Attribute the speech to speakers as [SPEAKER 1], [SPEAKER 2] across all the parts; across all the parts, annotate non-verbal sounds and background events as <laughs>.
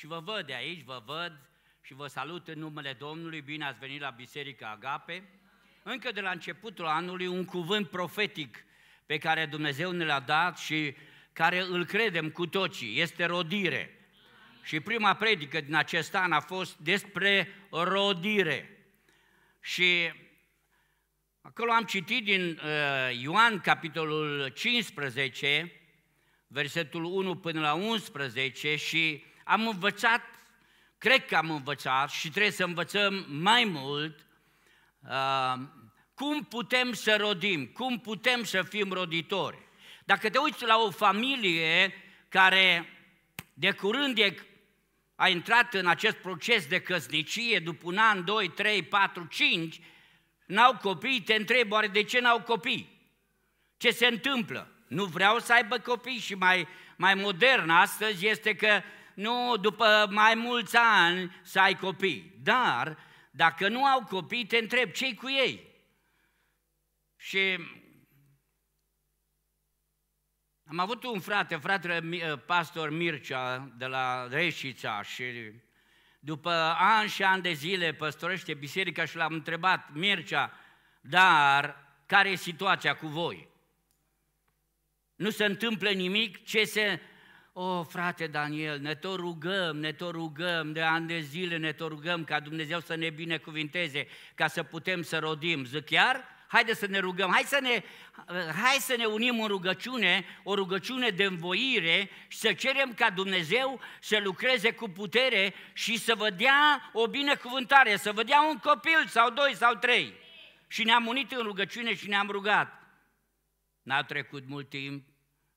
[SPEAKER 1] Și vă văd de aici, vă văd și vă salut în numele Domnului, bine ați venit la Biserica Agape. Încă de la începutul anului, un cuvânt profetic pe care Dumnezeu ne l-a dat și care îl credem cu toții, este rodire. Și prima predică din acest an a fost despre rodire. Și acolo am citit din uh, Ioan, capitolul 15, versetul 1 până la 11 și am învățat, cred că am învățat și trebuie să învățăm mai mult uh, cum putem să rodim, cum putem să fim roditori. Dacă te uiți la o familie care de curând e, a intrat în acest proces de căsnicie, după un an, doi, trei, patru, cinci, n-au copii, te întreb, oare de ce n-au copii? Ce se întâmplă? Nu vreau să aibă copii și mai, mai modern astăzi este că nu după mai mulți ani să ai copii. Dar dacă nu au copii, te întreb ce cu ei. Și am avut un frate, fratele eh, pastor Mircea de la Reșița și după ani și ani de zile păstorește biserica și l-am întrebat, Mircea, dar care e situația cu voi? Nu se întâmplă nimic, ce se o, oh, frate Daniel, ne tot rugăm, ne tot rugăm, de ani de zile ne tot rugăm ca Dumnezeu să ne binecuvinteze, ca să putem să rodim. Zic chiar? Haide să ne rugăm, hai să ne, hai să ne unim în rugăciune, o rugăciune de învoire și să cerem ca Dumnezeu să lucreze cu putere și să vă dea o binecuvântare, să vă dea un copil sau doi sau trei. Și ne-am unit în rugăciune și ne-am rugat. N-a trecut mult timp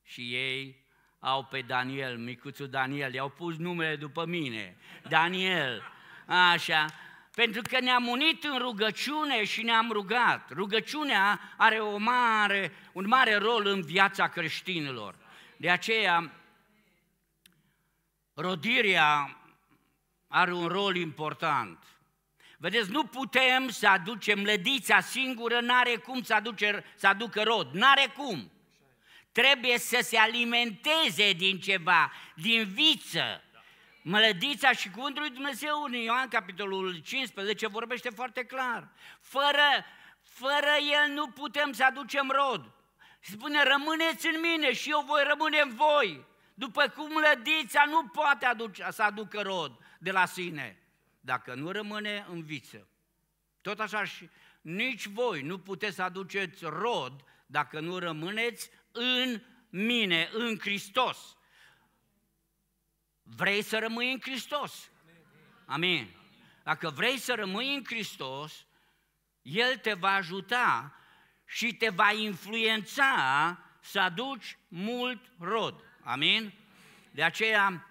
[SPEAKER 1] și ei au pe Daniel, micuțul Daniel, i-au pus numele după mine, Daniel, așa, pentru că ne-am unit în rugăciune și ne-am rugat. Rugăciunea are o mare, un mare rol în viața creștinilor. De aceea, rodirea are un rol important. Vedeți, nu putem să aducem lădița singură, n-are cum să, aduce, să aducă rod, n-are cum trebuie să se alimenteze din ceva, din viță. Mălădița și cuvântul lui Dumnezeu în Ioan capitolul 15 vorbește foarte clar. Fără, fără el nu putem să aducem rod. Spune, rămâneți în mine și eu voi rămâne în voi. După cum mlădița nu poate aduce, să aducă rod de la sine, dacă nu rămâne în viță. Tot așa și nici voi nu puteți să aduceți rod dacă nu rămâneți în mine, în Hristos. Vrei să rămâi în Hristos? Amin. Dacă vrei să rămâi în Hristos, El te va ajuta și te va influența să aduci mult rod. Amin? De aceea,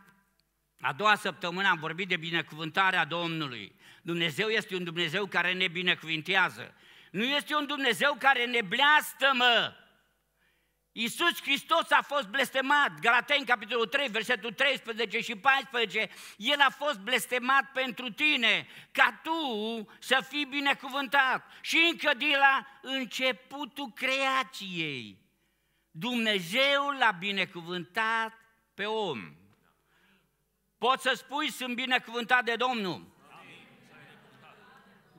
[SPEAKER 1] a doua săptămână am vorbit de binecuvântarea Domnului. Dumnezeu este un Dumnezeu care ne binecuvintează. Nu este un Dumnezeu care ne bleastă, mă! Iisus Hristos a fost blestemat, Galateni capitolul 3, versetul 13 și 14, El a fost blestemat pentru tine, ca tu să fii binecuvântat. Și încă de la începutul creației, Dumnezeu l-a binecuvântat pe om. Poți să spui, sunt binecuvântat de Domnul?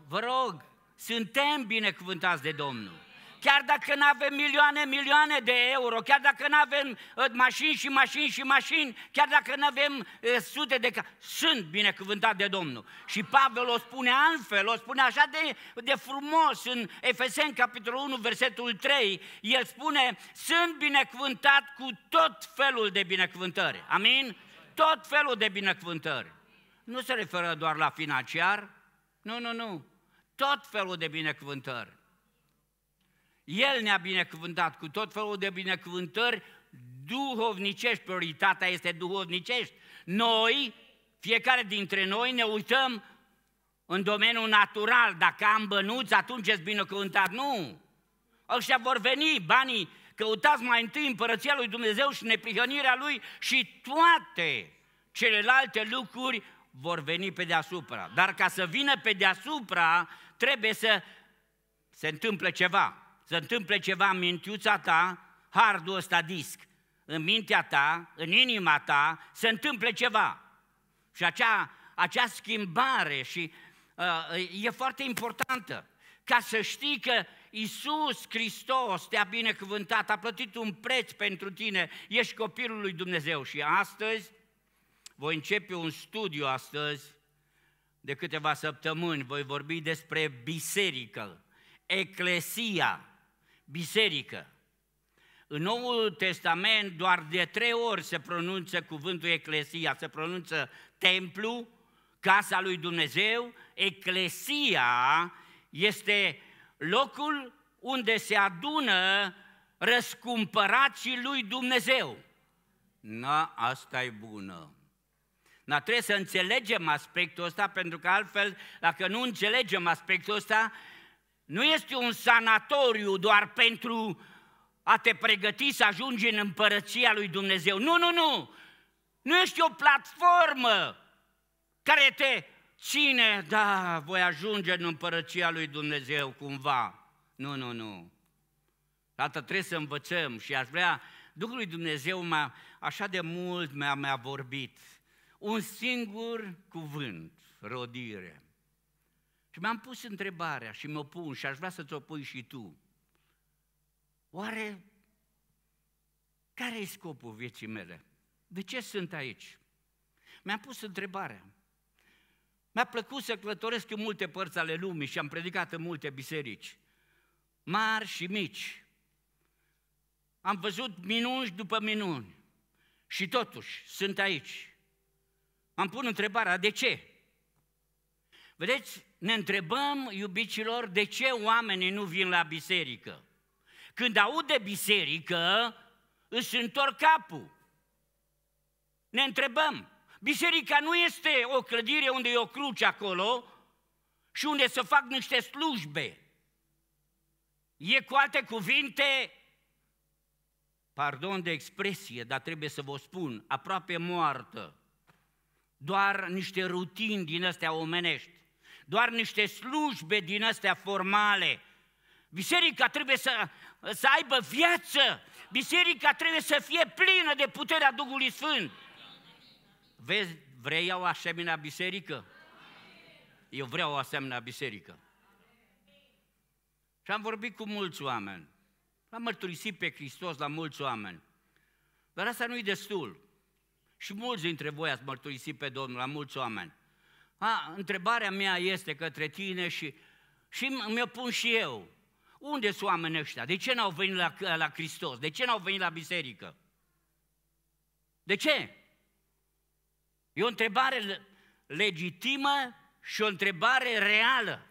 [SPEAKER 1] Vă rog, suntem binecuvântați de Domnul chiar dacă nu avem milioane, milioane de euro, chiar dacă nu avem uh, mașini și mașini și mașini, chiar dacă nu avem uh, sute de... Sunt binecuvântat de Domnul. Și Pavel o spune altfel, o spune așa de, de frumos în Efeseni, capitolul 1, versetul 3, el spune, sunt binecuvântat cu tot felul de binecuvântări. Amin? Tot felul de binecuvântări. Nu se referă doar la financiar, nu, nu, nu. Tot felul de binecuvântări. El ne-a binecuvântat cu tot felul de binecuvântări duhovnicești, prioritatea este duhovnicești. Noi, fiecare dintre noi, ne uităm în domeniul natural, dacă am bănuți, atunci ești binecuvântat. Nu! Ăștia vor veni banii, căutați mai întâi împărăția lui Dumnezeu și neprihănirea lui și toate celelalte lucruri vor veni pe deasupra. Dar ca să vină pe deasupra, trebuie să se întâmple ceva se întâmple ceva în mintiuța ta, hardul ăsta disc, în mintea ta, în inima ta, se întâmple ceva. Și acea, acea schimbare și uh, e foarte importantă ca să știi că Isus Hristos te-a binecuvântat, a plătit un preț pentru tine, ești copilul lui Dumnezeu și astăzi voi începe un studiu astăzi de câteva săptămâni, voi vorbi despre biserică, eclesia, biserică. În Noul Testament doar de trei ori se pronunță cuvântul eclesia, se pronunță templu, casa lui Dumnezeu, eclesia este locul unde se adună răscumpărații lui Dumnezeu. Na, asta e bună. Dar trebuie să înțelegem aspectul ăsta, pentru că altfel, dacă nu înțelegem aspectul ăsta, nu este un sanatoriu doar pentru a te pregăti să ajungi în împărăția lui Dumnezeu. Nu, nu, nu! Nu este o platformă care te ține, da, voi ajunge în împărăția lui Dumnezeu cumva. Nu, nu, nu. Tată, trebuie să învățăm și aș vrea, Duhul lui Dumnezeu m-a, așa de mult mi-a, mi vorbit. Un singur cuvânt, rodire. Și mi-am pus întrebarea și mă o pun și aș vrea să ți-o pui și tu. Oare care e scopul vieții mele? De ce sunt aici? Mi-am pus întrebarea. Mi-a plăcut să călătoresc în multe părți ale lumii și am predicat în multe biserici, mari și mici. Am văzut minuni după minuni și totuși sunt aici. Am pun întrebarea, de ce? Vedeți, ne întrebăm, iubicilor, de ce oamenii nu vin la biserică? Când aud de biserică, își întorc capul. Ne întrebăm. Biserica nu este o clădire unde e o cruce acolo și unde să fac niște slujbe. E cu alte cuvinte, pardon de expresie, dar trebuie să vă spun, aproape moartă. Doar niște rutini din astea omenești doar niște slujbe din astea formale. Biserica trebuie să, să aibă viață. Biserica trebuie să fie plină de puterea Duhului Sfânt. Vezi, vrei o asemenea biserică? Eu vreau o asemenea biserică. Și am vorbit cu mulți oameni. am mărturisit pe Hristos la mulți oameni. Dar asta nu-i destul. Și mulți dintre voi ați mărturisit pe Domnul la mulți oameni. A, întrebarea mea este către tine și, și mi-o pun și eu. Unde sunt oamenii ăștia? De ce n-au venit la, la Hristos? De ce n-au venit la biserică? De ce? E o întrebare legitimă și o întrebare reală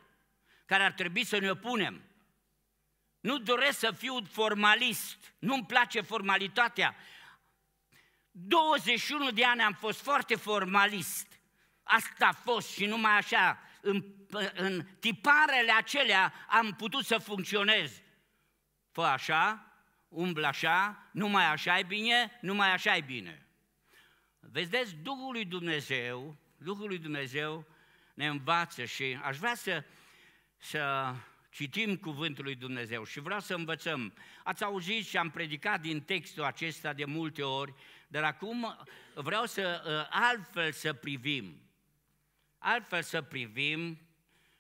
[SPEAKER 1] care ar trebui să ne-o punem. Nu doresc să fiu formalist, nu-mi place formalitatea. 21 de ani am fost foarte formalist. Asta a fost și numai așa, în, în tiparele acelea am putut să funcționez. Fă așa, umblă așa, numai așa e bine, numai așa e bine. Vedeți, Duhul lui Dumnezeu, Duhul lui Dumnezeu ne învață și aș vrea să, să citim cuvântul lui Dumnezeu și vreau să învățăm. Ați auzit și am predicat din textul acesta de multe ori, dar acum vreau să ă, altfel să privim altfel să privim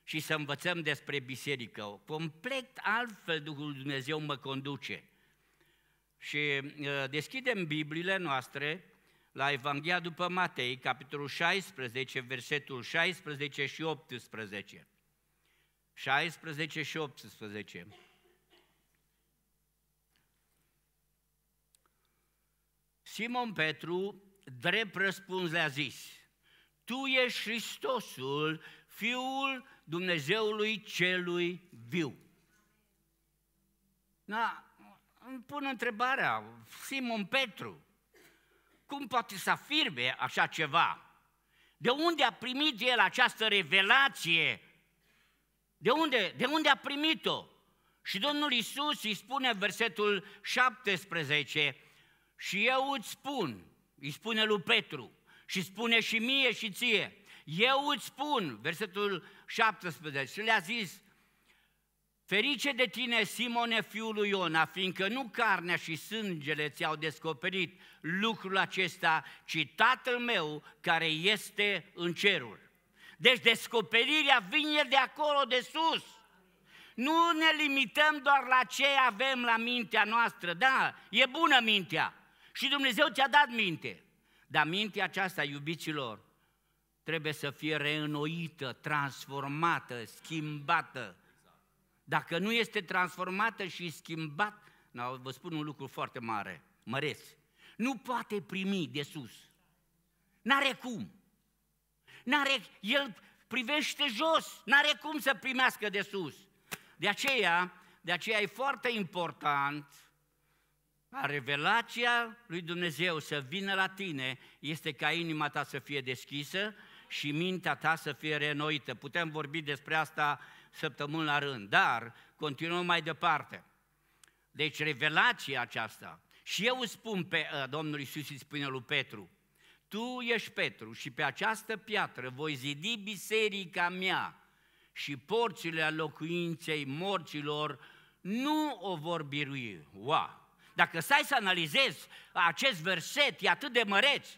[SPEAKER 1] și să învățăm despre biserică. Complet altfel Duhul Dumnezeu mă conduce. Și uh, deschidem Bibliile noastre la Evanghelia după Matei, capitolul 16, versetul 16 și 18. 16 și 18. Simon Petru, drept răspuns, le-a zis – tu ești Hristosul, Fiul Dumnezeului Celui Viu. Na, îmi pun întrebarea, Simon Petru, cum poate să afirme așa ceva? De unde a primit el această revelație? De unde, de unde a primit-o? Și Domnul Isus îi spune în versetul 17, și eu îți spun, îi spune lui Petru, și spune și mie și ție. Eu îți spun, versetul 17, și le-a zis, Ferice de tine, Simone, fiul lui Iona, fiindcă nu carnea și sângele ți-au descoperit lucrul acesta, ci Tatăl meu care este în cerul. Deci descoperirea vine de acolo, de sus. Nu ne limităm doar la ce avem la mintea noastră, da, e bună mintea. Și Dumnezeu ți-a dat minte. Dar mintea aceasta, iubiților, trebuie să fie reînnoită, transformată, schimbată. Dacă nu este transformată și schimbat, vă spun un lucru foarte mare, măreț. Nu poate primi de sus. N-are cum. N-are, el privește jos, n-are cum să primească de sus. De aceea, de aceea e foarte important a revelația lui Dumnezeu să vină la tine este ca inima ta să fie deschisă și mintea ta să fie reînnoită. Putem vorbi despre asta săptămâni la rând, dar continuăm mai departe. Deci revelația aceasta. Și eu spun pe ă, Domnul Iisus îi spune lui Petru, tu ești Petru și pe această piatră voi zidi biserica mea și porțile a locuinței morților nu o vor birui. Wow! Dacă stai să analizezi acest verset, e atât de măreț.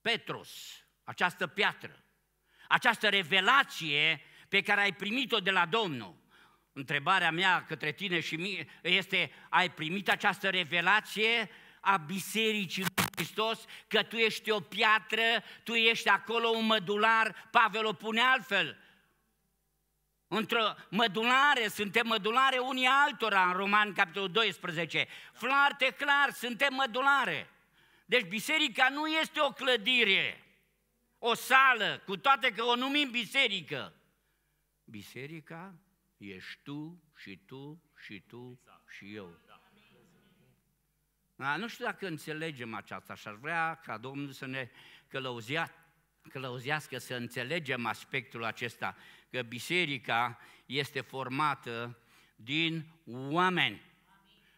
[SPEAKER 1] Petrus, această piatră, această revelație pe care ai primit-o de la Domnul. Întrebarea mea către tine și mie este, ai primit această revelație a Bisericii lui Hristos, că tu ești o piatră, tu ești acolo un mădular, Pavel o pune altfel într-o mădulare, suntem mădulare unii altora în Roman, capitolul 12. Foarte clar, suntem mădulare. Deci biserica nu este o clădire, o sală, cu toate că o numim biserică. Biserica ești tu și tu și tu și eu. Da, nu știu dacă înțelegem aceasta și aș vrea ca Domnul să ne călăuzea clăuzească să înțelegem aspectul acesta, că biserica este formată din oameni.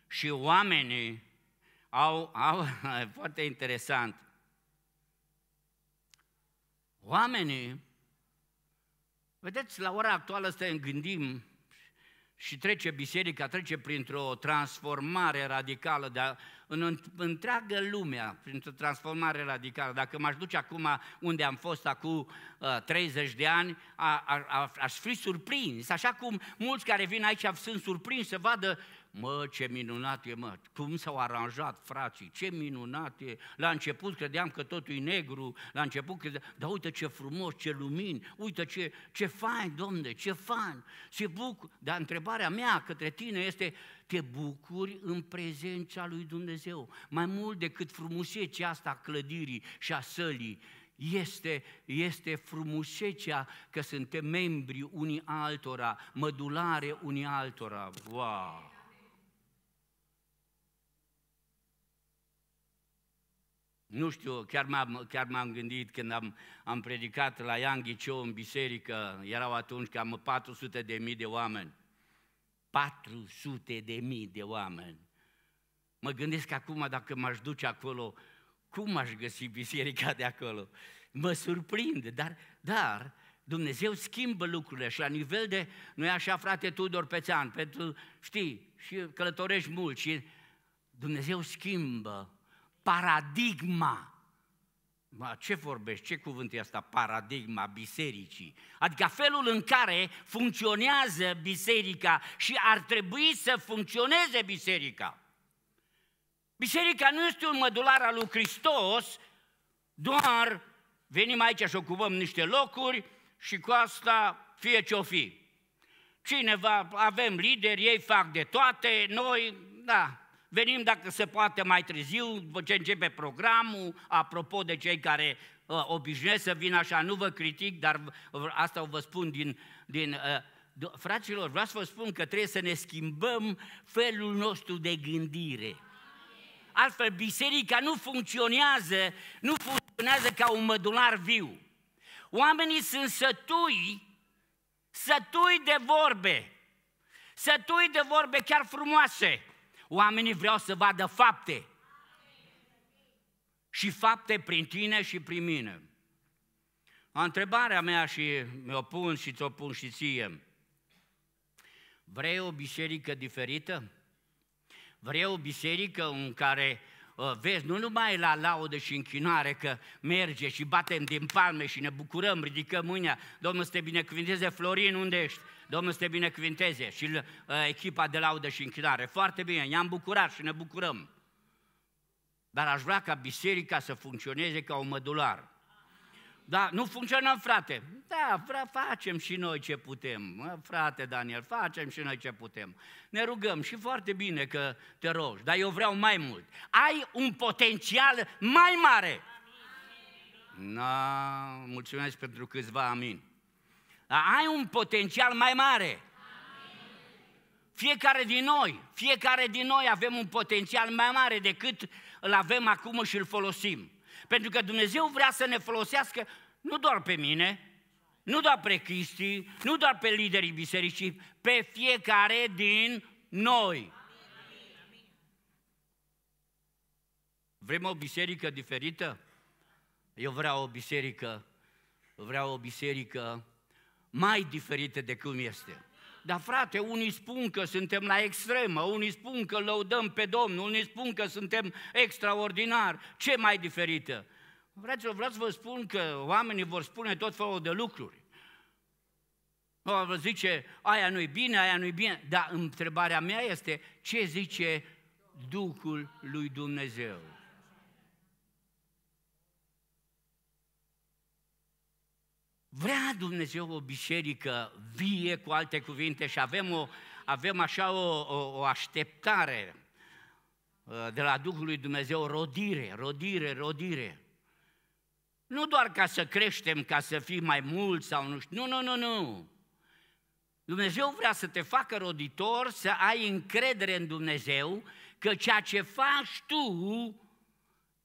[SPEAKER 1] Și oamenii au, au <laughs> foarte interesant, oamenii, vedeți, la ora actuală să gândim și trece biserica, trece printr-o transformare radicală dar în întreagă lumea, printr-o transformare radicală. Dacă m-aș duce acum unde am fost acum uh, 30 de ani, a, a, a, aș fi surprins, așa cum mulți care vin aici sunt surprinși să vadă Mă, ce minunat e, mă, cum s-au aranjat frații, ce minunat e. La început credeam că totul e negru, la început credeam, dar uite ce frumos, ce lumini, uite ce, ce fain, domne, ce fain. Se bucur, dar întrebarea mea către tine este, te bucuri în prezența lui Dumnezeu. Mai mult decât frumusețea asta a clădirii și a sălii, este, este frumusețea că suntem membri unii altora, mădulare unii altora. Wow! Nu știu, chiar m-am, chiar m-am gândit când am, am predicat la Ian în biserică, erau atunci cam 400 de mii de oameni. 400 de mii de oameni. Mă gândesc acum dacă m-aș duce acolo, cum aș găsi biserica de acolo? Mă surprinde, dar, dar Dumnezeu schimbă lucrurile și la nivel de, nu așa frate Tudor Pețean, pentru, știi, și călătorești mult și Dumnezeu schimbă paradigma. Ma, ce vorbești? Ce cuvânt e asta? Paradigma bisericii. Adică felul în care funcționează biserica și ar trebui să funcționeze biserica. Biserica nu este un mădular al lui Hristos, doar venim aici și ocupăm niște locuri și cu asta fie ce-o fi. Cineva, avem lideri, ei fac de toate, noi, da, venim dacă se poate mai târziu, după ce începe programul, apropo de cei care uh, obișnuiesc să vină așa, nu vă critic, dar asta o vă spun din... din uh, Fraților, vreau să vă spun că trebuie să ne schimbăm felul nostru de gândire. Altfel, biserica nu funcționează, nu funcționează ca un mădular viu. Oamenii sunt sătui, sătui de vorbe, sătui de vorbe chiar frumoase, Oamenii vreau să vadă fapte. Și fapte prin tine și prin mine. Întrebarea mea și mi-o pun și ți-o pun și ție. Vrei o biserică diferită? Vrei o biserică în care ă, vezi, nu numai la laudă și închinare că merge și batem din palme și ne bucurăm, ridicăm mâinea, Domnul să te binecuvinteze, Florin, unde ești? Domnul să te binecuvinteze și uh, echipa de laudă și închinare. Foarte bine, ne-am bucurat și ne bucurăm. Dar aș vrea ca biserica să funcționeze ca un mădular. Da, nu funcționăm, frate. Da, facem și noi ce putem. Mă, frate Daniel, facem și noi ce putem. Ne rugăm și foarte bine că te rogi, dar eu vreau mai mult. Ai un potențial mai mare. Amin. Na, mulțumesc pentru câțiva amin. Dar ai un potențial mai mare. Fiecare din noi, fiecare din noi avem un potențial mai mare decât îl avem acum și îl folosim. Pentru că Dumnezeu vrea să ne folosească nu doar pe mine, nu doar pe Cristi, nu doar pe liderii bisericii, pe fiecare din noi. Vrem o biserică diferită? Eu vreau o biserică, vreau o biserică mai diferite de cum este. Dar frate, unii spun că suntem la extremă, unii spun că lăudăm pe Domnul, unii spun că suntem extraordinar. Ce mai diferită? vreau să vă spun că oamenii vor spune tot felul de lucruri. Vă zice, aia nu-i bine, aia nu-i bine. Dar întrebarea mea este, ce zice Duhul lui Dumnezeu? Vrea Dumnezeu o biserică vie, cu alte cuvinte, și avem, o, avem așa o, o, o așteptare uh, de la Duhul lui Dumnezeu, rodire, rodire, rodire. Nu doar ca să creștem, ca să fim mai mulți sau nu știu, nu, nu, nu, nu. Dumnezeu vrea să te facă roditor, să ai încredere în Dumnezeu, că ceea ce faci tu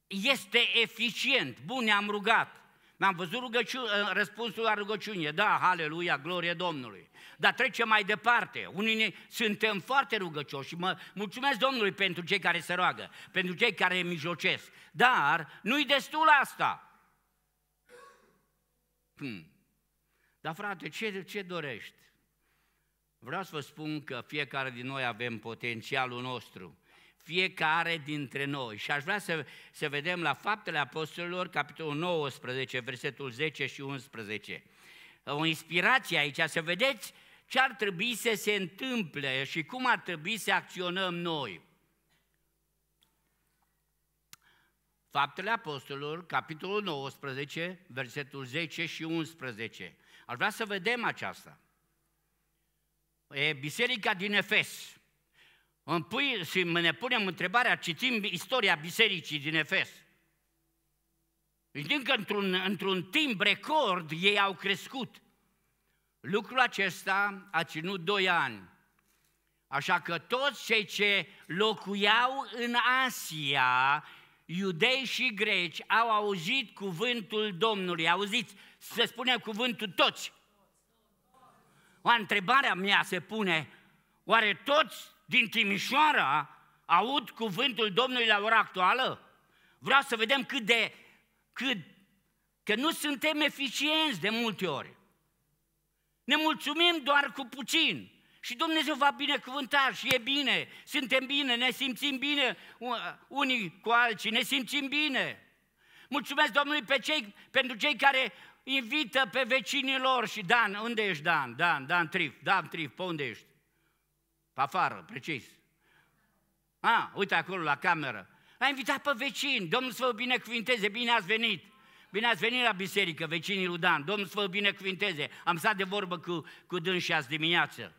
[SPEAKER 1] este eficient. Bun, ne-am rugat. N-am văzut rugăciu- răspunsul la rugăciune, da, haleluia, glorie Domnului. Dar trecem mai departe. Unii ne, suntem foarte rugăcioși și mă mulțumesc Domnului pentru cei care se roagă, pentru cei care mijlocesc. Dar nu-i destul asta. Hmm. Dar frate, ce, ce dorești? Vreau să vă spun că fiecare din noi avem potențialul nostru fiecare dintre noi. Și aș vrea să, să vedem la Faptele Apostolilor, capitolul 19, versetul 10 și 11. O inspirație aici, să vedeți ce ar trebui să se întâmple și cum ar trebui să acționăm noi. Faptele Apostolilor, capitolul 19, versetul 10 și 11. Aș vrea să vedem aceasta. E biserica din Efes îmi pui și ne punem întrebarea, citim istoria bisericii din Efes. Știm că într-un, într-un timp record ei au crescut. Lucrul acesta a ținut doi ani. Așa că toți cei ce locuiau în Asia, iudei și greci, au auzit cuvântul Domnului. Auziți, să spunem cuvântul toți. O întrebare mea se pune, oare toți din Timișoara aud cuvântul Domnului la ora actuală? Vreau să vedem cât de, cât, că nu suntem eficienți de multe ori. Ne mulțumim doar cu puțin. Și Dumnezeu va binecuvânta și e bine, suntem bine, ne simțim bine unii cu alții, ne simțim bine. Mulțumesc Domnului pe cei, pentru cei care invită pe vecinii lor și Dan, unde ești Dan? Dan, Dan Trif, Dan Trif, pe unde ești? afară, precis. A, uite acolo la cameră. a invitat pe vecini. Domnul să vă binecuvinteze, bine ați venit. Bine ați venit la biserică, vecinii lui Dan, Domnul să vă binecuvinteze. Am stat de vorbă cu, cu dânsii azi dimineață.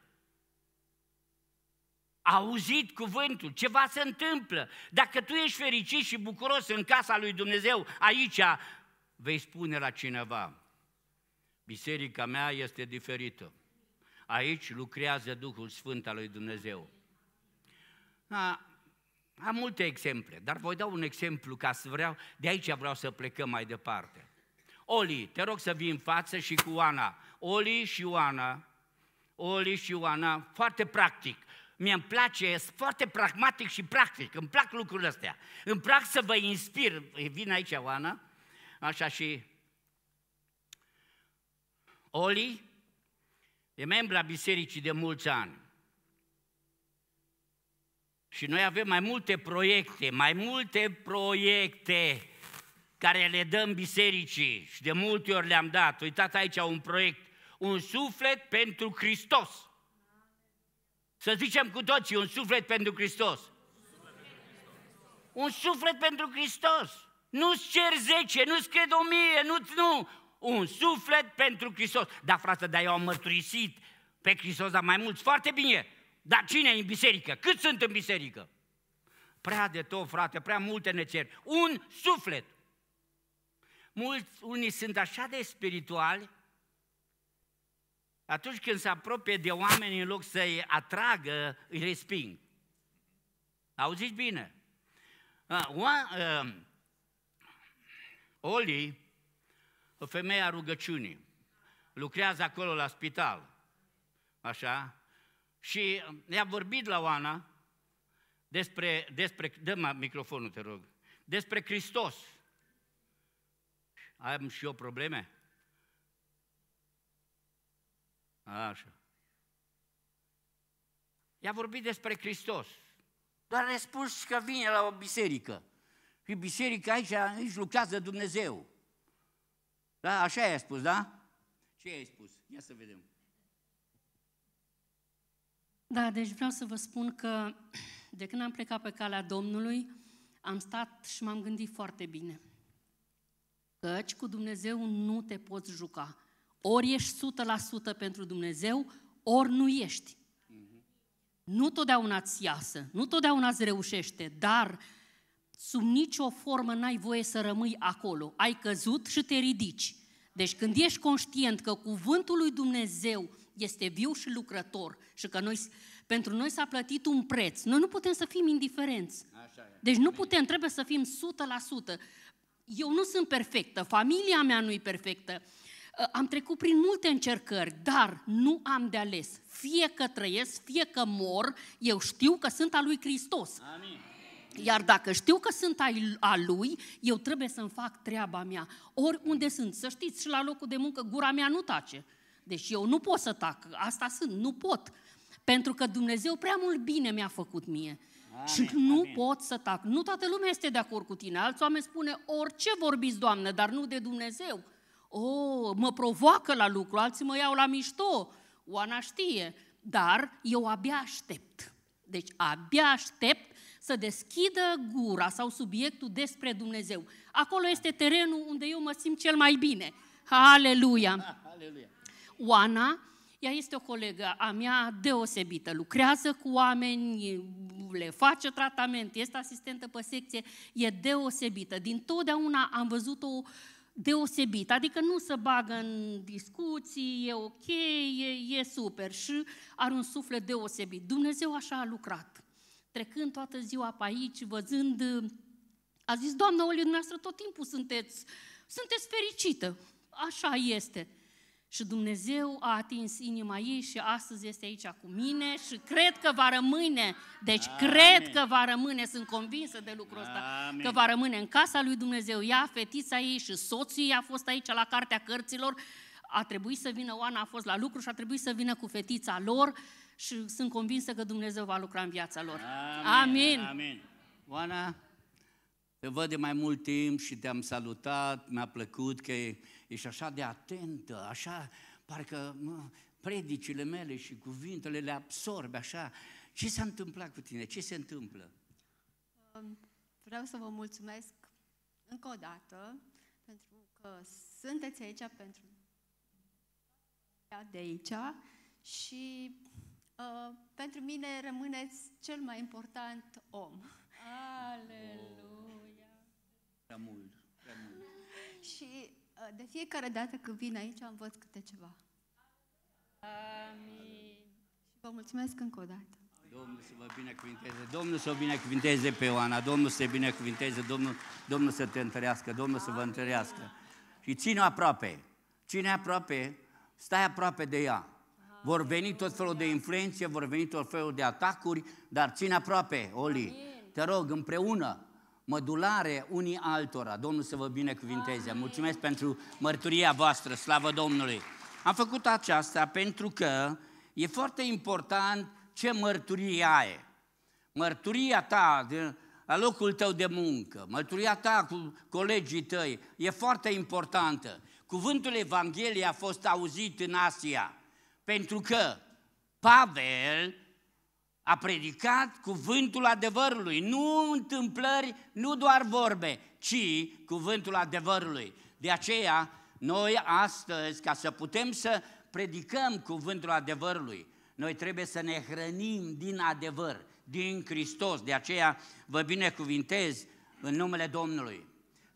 [SPEAKER 1] A auzit cuvântul, ceva se întâmplă. Dacă tu ești fericit și bucuros în casa lui Dumnezeu, aici vei spune la cineva, biserica mea este diferită. Aici lucrează Duhul Sfânt al lui Dumnezeu. Da, am multe exemple, dar voi da un exemplu ca să vreau, de aici vreau să plecăm mai departe. Oli, te rog să vii în față și cu Oana. Oli și Oana, Oli și Oana, foarte practic. Mie îmi place, sunt foarte pragmatic și practic, îmi plac lucrurile astea. Îmi plac să vă inspir, vin aici Oana, așa și... Oli, e membra bisericii de mulți ani. Și noi avem mai multe proiecte, mai multe proiecte care le dăm bisericii și de multe ori le-am dat. Uitați aici un proiect, un suflet pentru Hristos. Să zicem cu toții, un suflet pentru Hristos. Un suflet pentru Hristos. Nu-ți cer zece, nu-ți cred mie, nu un suflet pentru Hristos. Da, frate, dar eu am mărturisit pe Hristos, dar mai mulți, foarte bine. Dar cine e în biserică? Cât sunt în biserică? Prea de tot, frate, prea multe ne cer. Un suflet. Mulți, unii sunt așa de spirituali, atunci când se apropie de oameni, în loc să-i atragă, îi resping. Auziți bine? Uh, uh, Oli femeia rugăciunii. Lucrează acolo la spital. Așa? Și ne-a vorbit la Oana despre, despre dă microfonul, te rog, despre Hristos. Am și eu probleme? Așa. I-a vorbit despre Hristos. Dar a spus că vine la o biserică. Și biserica aici, aici lucrează Dumnezeu. Da? Așa i-a spus, da? Ce i-ai spus? Ia să vedem.
[SPEAKER 2] Da, deci vreau să vă spun că de când am plecat pe calea Domnului, am stat și m-am gândit foarte bine. Căci cu Dumnezeu nu te poți juca. Ori ești 100% pentru Dumnezeu, ori nu ești. Mm-hmm. Nu totdeauna ți iasă, nu totdeauna îți reușește, dar sub nicio formă n-ai voie să rămâi acolo. Ai căzut și te ridici. Deci când ești conștient că cuvântul lui Dumnezeu este viu și lucrător și că noi, pentru noi s-a plătit un preț, noi nu putem să fim indiferenți. Deci nu putem, trebuie să fim 100%. Eu nu sunt perfectă, familia mea nu e perfectă. Ă, am trecut prin multe încercări, dar nu am de ales. Fie că trăiesc, fie că mor, eu știu că sunt al lui Hristos. Amin. Iar dacă știu că sunt a lui, eu trebuie să-mi fac treaba mea. Ori unde sunt, să știți, și la locul de muncă gura mea nu tace. Deci eu nu pot să tac, asta sunt, nu pot. Pentru că Dumnezeu prea mult bine mi-a făcut mie. Amin, și nu amin. pot să tac. Nu toată lumea este de acord cu tine. Alți oameni spune, orice vorbiți, Doamne, dar nu de Dumnezeu. O, oh, mă provoacă la lucru, alții mă iau la mișto. Oana știe, dar eu abia aștept. Deci abia aștept să deschidă gura sau subiectul despre Dumnezeu. Acolo este terenul unde eu mă simt cel mai bine. <laughs> Aleluia! Oana, ea este o colegă a mea deosebită, lucrează cu oameni, le face tratament, este asistentă pe secție, e deosebită. Din totdeauna am văzut-o deosebit, adică nu se bagă în discuții, e ok, e, e super și are un suflet deosebit. Dumnezeu așa a lucrat trecând toată ziua pe aici, văzând, a zis, Doamna Oliu, dumneavoastră tot timpul sunteți, sunteți fericită. Așa este. Și Dumnezeu a atins inima ei și astăzi este aici cu mine și cred că va rămâne. Deci Amin. cred că va rămâne, sunt convinsă de lucrul ăsta, Amin. că va rămâne în casa lui Dumnezeu. Ea, fetița ei și soții ei a fost aici la Cartea Cărților. A trebuit să vină, Oana a fost la lucru și a trebuit să vină cu fetița lor și sunt convinsă că Dumnezeu va lucra în viața lor. Amin.
[SPEAKER 1] Amin. Amin. Oana, te văd de mai mult timp și te-am salutat, mi-a plăcut că ești așa de atentă, așa, parcă mă, predicile mele și cuvintele le absorbe așa. Ce s-a întâmplat cu tine? Ce se întâmplă?
[SPEAKER 2] Um, vreau să vă mulțumesc încă o dată pentru că sunteți aici pentru de aici și Uh, pentru mine rămâneți cel mai important om. Aleluia!
[SPEAKER 1] Prea mult, prea mult.
[SPEAKER 2] Și uh, de fiecare dată când vin aici învăț câte ceva.
[SPEAKER 1] Amin. Și vă mulțumesc încă o dată. Domnul să vă binecuvinteze, Domnul să o binecuvinteze pe Oana, Domnul să te binecuvinteze, Domnul, Domnul să te întărească, Domnul să vă întărească. Și ține aproape, cine aproape, stai aproape de ea. Vor veni tot felul de influențe, vor veni tot felul de atacuri, dar ține aproape, Oli. Te rog, împreună, mădulare unii altora. Domnul să vă binecuvinteze. Mulțumesc pentru mărturia voastră, slavă Domnului. Am făcut aceasta pentru că e foarte important ce mărturie ai. Mărturia ta de, la locul tău de muncă, mărturia ta cu colegii tăi e foarte importantă. Cuvântul Evangheliei a fost auzit în Asia. Pentru că Pavel a predicat cuvântul adevărului, nu întâmplări, nu doar vorbe, ci cuvântul adevărului. De aceea, noi astăzi, ca să putem să predicăm cuvântul adevărului, noi trebuie să ne hrănim din adevăr, din Hristos. De aceea vă binecuvintez în numele Domnului.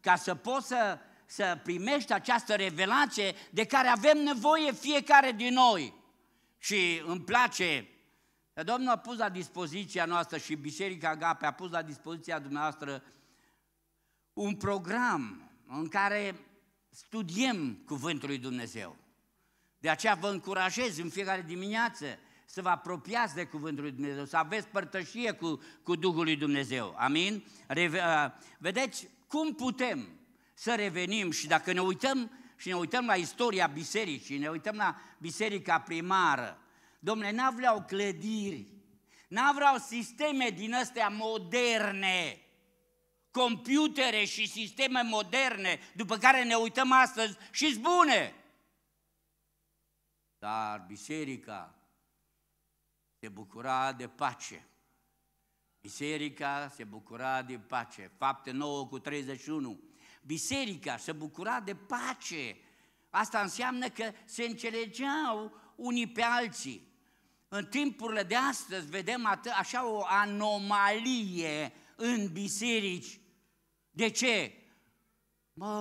[SPEAKER 1] Ca să poți să să primești această revelație de care avem nevoie fiecare din noi. Și îmi place, Domnul a pus la dispoziția noastră și Biserica Agape a pus la dispoziția dumneavoastră un program în care studiem Cuvântul lui Dumnezeu. De aceea vă încurajez în fiecare dimineață să vă apropiați de Cuvântul lui Dumnezeu, să aveți părtășie cu, cu Duhul lui Dumnezeu. Amin? Reve, vedeți cum putem să revenim și dacă ne uităm și ne uităm la istoria bisericii, ne uităm la biserica primară, domne, n vreau clădiri, n vreau sisteme din astea moderne, computere și sisteme moderne, după care ne uităm astăzi și bune. Dar biserica se bucura de pace. Biserica se bucura de pace. Fapte 9 cu 31 biserica, se bucura de pace. Asta înseamnă că se înțelegeau unii pe alții. În timpurile de astăzi vedem așa o anomalie în biserici. De ce? Mă,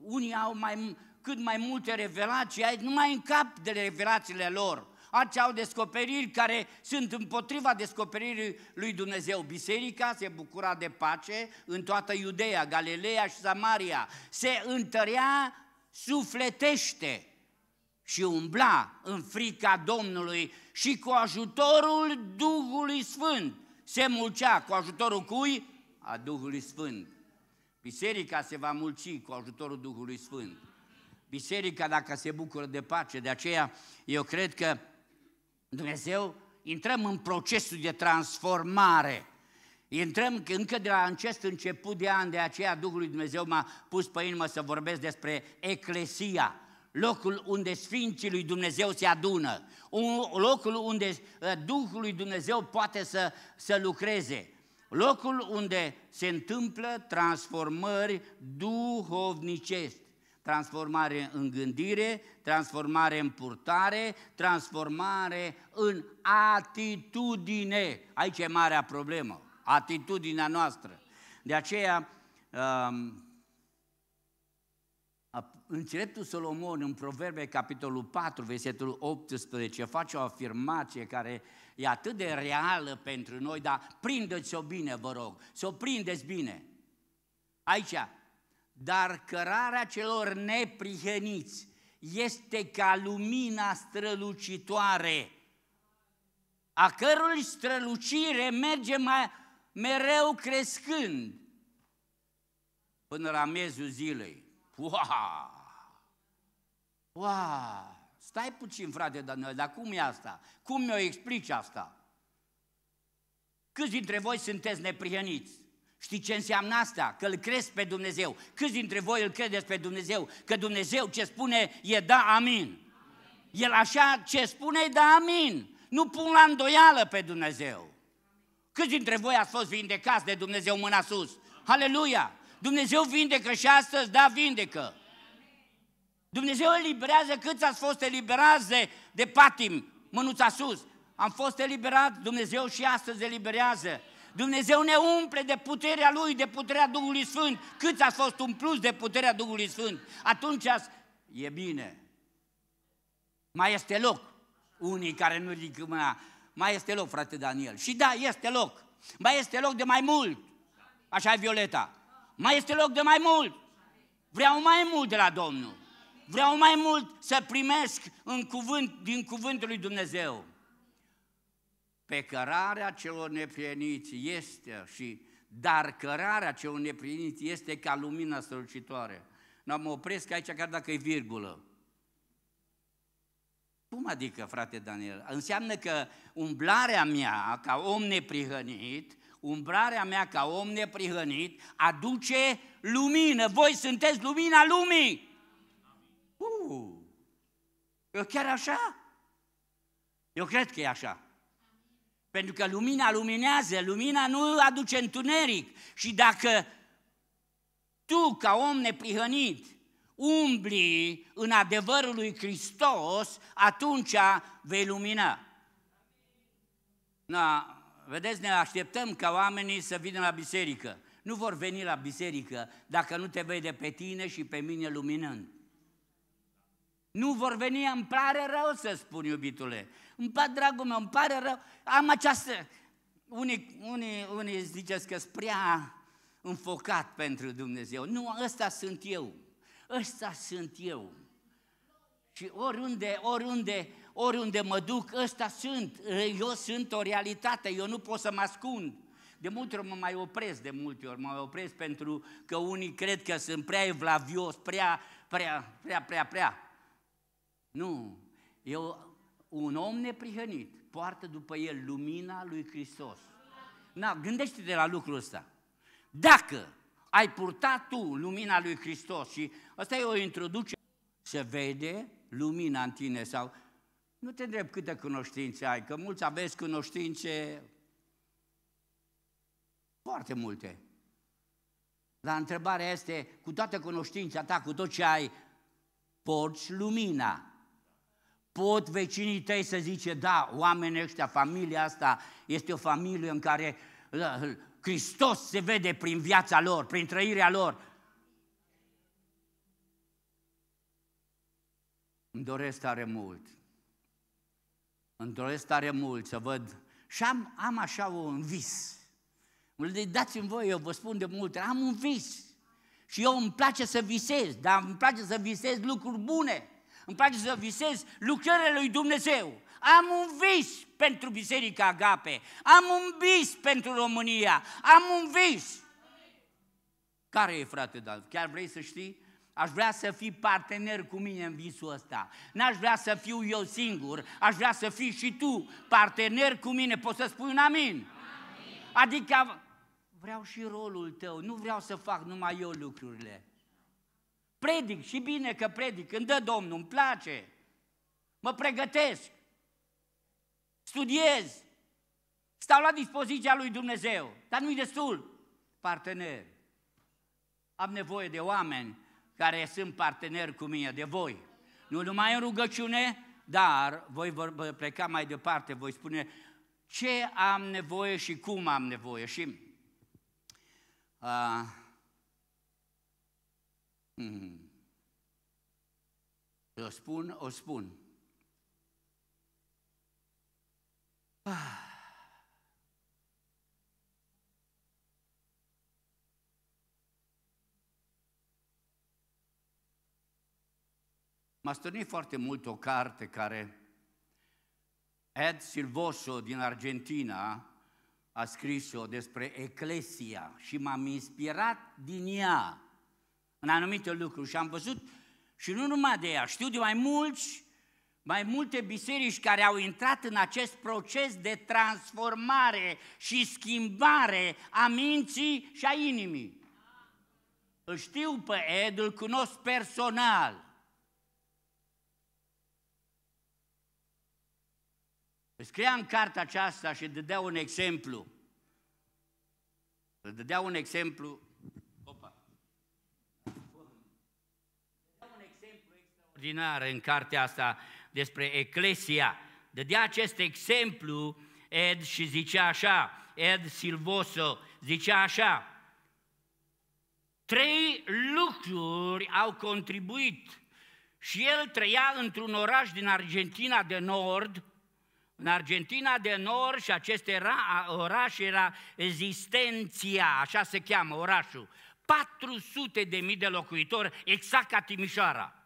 [SPEAKER 1] unii au mai, cât mai multe revelații, ai numai în cap de revelațiile lor aceau descoperiri care sunt împotriva descoperirii lui Dumnezeu. Biserica se bucura de pace în toată Iudeea, Galileea și Samaria. Se întărea sufletește și umbla în frica Domnului și cu ajutorul Duhului Sfânt se mulcea. Cu ajutorul cui? A Duhului Sfânt. Biserica se va mulci cu ajutorul Duhului Sfânt. Biserica dacă se bucură de pace, de aceea eu cred că Dumnezeu, intrăm în procesul de transformare. Intrăm încă de la acest început de an, de aceea Duhul lui Dumnezeu m-a pus pe inimă să vorbesc despre eclesia, locul unde Sfinții lui Dumnezeu se adună, un, locul unde uh, Duhul lui Dumnezeu poate să, să lucreze, locul unde se întâmplă transformări duhovnicești transformare în gândire, transformare în purtare, transformare în atitudine. Aici e marea problemă, atitudinea noastră. De aceea, um, înțeleptul Solomon în Proverbe, capitolul 4, versetul 18, face o afirmație care e atât de reală pentru noi, dar prindeți-o bine, vă rog, să o prindeți bine. Aici, dar cărarea celor neprihăniți este ca lumina strălucitoare, a cărui strălucire merge mai mereu crescând până la miezul zilei. Ua, ua, Stai puțin, frate Daniel, dar cum e asta? Cum mi-o explici asta? Câți dintre voi sunteți neprihăniți? Știi ce înseamnă asta? Că îl crezi pe Dumnezeu. Câți dintre voi îl credeți pe Dumnezeu? Că Dumnezeu ce spune e da, amin. amin. El așa ce spune e da, amin. Nu pun la îndoială pe Dumnezeu. Câți dintre voi ați fost vindecați de Dumnezeu mâna sus? Aleluia! Dumnezeu vindecă și astăzi, da, vindecă. Dumnezeu eliberează câți ați fost eliberați de, de patim, mânuța sus. Am fost eliberat, Dumnezeu și astăzi eliberează. Dumnezeu ne umple de puterea Lui, de puterea Duhului Sfânt. Câți a fost un plus de puterea Duhului Sfânt? Atunci e bine. Mai este loc. Unii care nu ridică mâna. Mai este loc, frate Daniel. Și da, este loc. Mai este loc de mai mult. Așa e Violeta. Mai este loc de mai mult. Vreau mai mult de la Domnul. Vreau mai mult să primesc în cuvânt, din cuvântul lui Dumnezeu. Pe cărarea celor nepriniți este și dar cărarea celor nepriniți este ca lumina strălucitoare. Nu mă opresc aici chiar dacă e virgulă. Cum adică, frate Daniel? Înseamnă că umblarea mea ca om neprihănit, umblarea mea ca om neprihănit aduce lumină. Voi sunteți lumina lumii! Uh, eu chiar așa? Eu cred că e așa. Pentru că lumina luminează, lumina nu aduce întuneric. Și dacă tu, ca om neprihănit, umbli în adevărul lui Hristos, atunci vei lumina. Na, vedeți, ne așteptăm ca oamenii să vină la biserică. Nu vor veni la biserică dacă nu te vede pe tine și pe mine luminând. Nu vor veni, îmi pare rău să spun, iubitule, îmi pare dragul meu, îmi pare rău. Am această... Unii, unii, unii ziceți că sunt prea înfocat pentru Dumnezeu. Nu, ăsta sunt eu. Ăsta sunt eu. Și oriunde, oriunde, oriunde mă duc, ăsta sunt. Eu sunt o realitate, eu nu pot să mă ascund. De multe ori mă mai opresc, de multe ori mă mai opresc pentru că unii cred că sunt prea evlavios, prea, prea, prea, prea, prea. Nu, eu un om neprihănit poartă după el lumina lui Hristos. Na, gândește-te la lucrul ăsta. Dacă ai purtat tu lumina lui Hristos și asta e o introducere, se vede lumina în tine sau nu te întreb câte cunoștințe ai, că mulți aveți cunoștințe foarte multe. Dar întrebarea este, cu toată cunoștința ta, cu tot ce ai, porți lumina Pot vecinii tăi să zice, da, oamenii ăștia, familia asta este o familie în care uh, Hristos se vede prin viața lor, prin trăirea lor. Îmi doresc tare mult. Îmi doresc tare mult să văd. Și am, am așa un vis. Dați-mi voi, eu vă spun de multe, am un vis. Și eu îmi place să visez, dar îmi place să visez lucruri bune. Îmi place să visez lucrările lui Dumnezeu. Am un vis pentru Biserica Agape. Am un vis pentru România. Am un vis. Care e, frate, dar Chiar vrei să știi? Aș vrea să fii partener cu mine în visul ăsta. N-aș vrea să fiu eu singur, aș vrea să fii și tu partener cu mine. Poți să spui un amin? amin. Adică vreau și rolul tău, nu vreau să fac numai eu lucrurile. Predic și bine că predic, când dă Domnul, îmi place. Mă pregătesc. Studiez. Stau la dispoziția lui Dumnezeu, dar nu-i destul. partener. Am nevoie de oameni care sunt parteneri cu mine, de voi. Nu numai în rugăciune, dar voi vor pleca mai departe, voi spune ce am nevoie și cum am nevoie. Și uh, Mm. Mm-hmm. O spun, o spun. Ah. <sighs> M-a stărnit foarte mult o carte care Ed Silvoso din Argentina a scris-o despre Eclesia și m-am inspirat din ea în anumite lucruri și am văzut și nu numai de ea, știu de mai mulți, mai multe biserici care au intrat în acest proces de transformare și schimbare a minții și a inimii. Îl știu pe Ed, îl cunosc personal. Scria în cartea aceasta și dădea un exemplu. Îl dădea un exemplu extraordinară în cartea asta despre Eclesia. Dădea acest exemplu Ed și zicea așa, Ed Silvoso zicea așa, Trei lucruri au contribuit și el trăia într-un oraș din Argentina de Nord, în Argentina de Nord și acest era, oraș era Existenția, așa se cheamă orașul. 400 de mii de locuitori, exact ca Timișoara.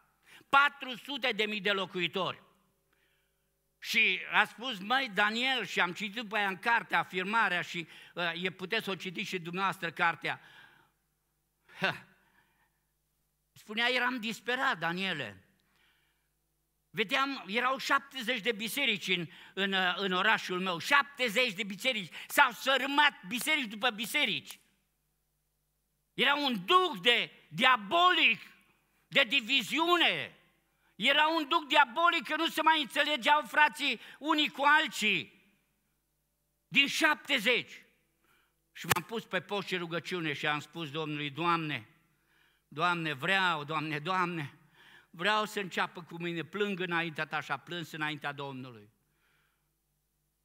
[SPEAKER 1] 400 de mii de locuitori. Și a spus, măi, Daniel, și am citit după aia în carte afirmarea și uh, e, puteți să o citiți și dumneavoastră cartea. Ha. Spunea, eram disperat, Daniele. Vedeam, erau 70 de biserici în, în, uh, în orașul meu, 70 de biserici, s-au sărâmat biserici după biserici. Era un duc de diabolic, de diviziune, era un duc diabolic că nu se mai înțelegeau frații unii cu alții. Din 70. Și m-am pus pe poșe rugăciune și am spus Domnului, Doamne, Doamne, vreau, Doamne, Doamne, vreau să înceapă cu mine, plâng înaintea Ta și a plâns înaintea Domnului.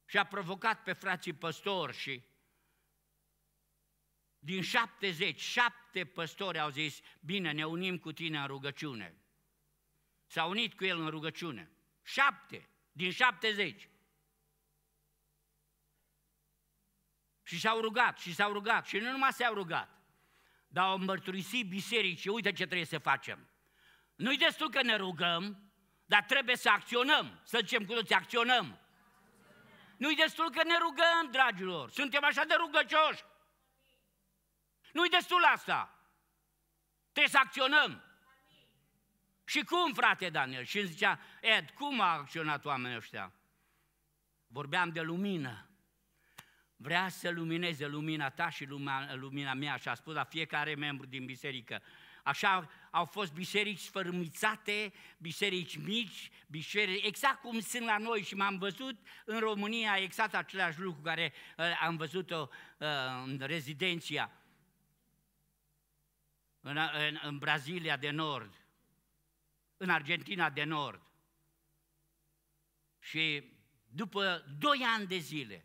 [SPEAKER 1] Și a provocat pe frații păstori și din 70, șapte păstori au zis, bine, ne unim cu tine în rugăciune. S-a unit cu el în rugăciune. Șapte din șaptezeci. Și s-au rugat, și s-au rugat, și nu numai s-au rugat, dar au mărturisit bisericii, uite ce trebuie să facem. Nu-i destul că ne rugăm, dar trebuie să acționăm, să zicem cu toți, acționăm. Nu-i destul că ne rugăm, dragilor, suntem așa de rugăcioși. Nu-i destul asta. Trebuie să acționăm. Și cum, frate Daniel? Și îmi zicea, Ed, cum a acționat oamenii ăștia? Vorbeam de lumină. Vrea să lumineze lumina ta și lumina, mea și a spus la fiecare membru din biserică. Așa au fost biserici sfărâmițate, biserici mici, biserici, exact cum sunt la noi și m-am văzut în România exact același lucru care uh, am văzut-o uh, în rezidenția în, în, în Brazilia de Nord în Argentina de Nord. Și după 2 ani de zile,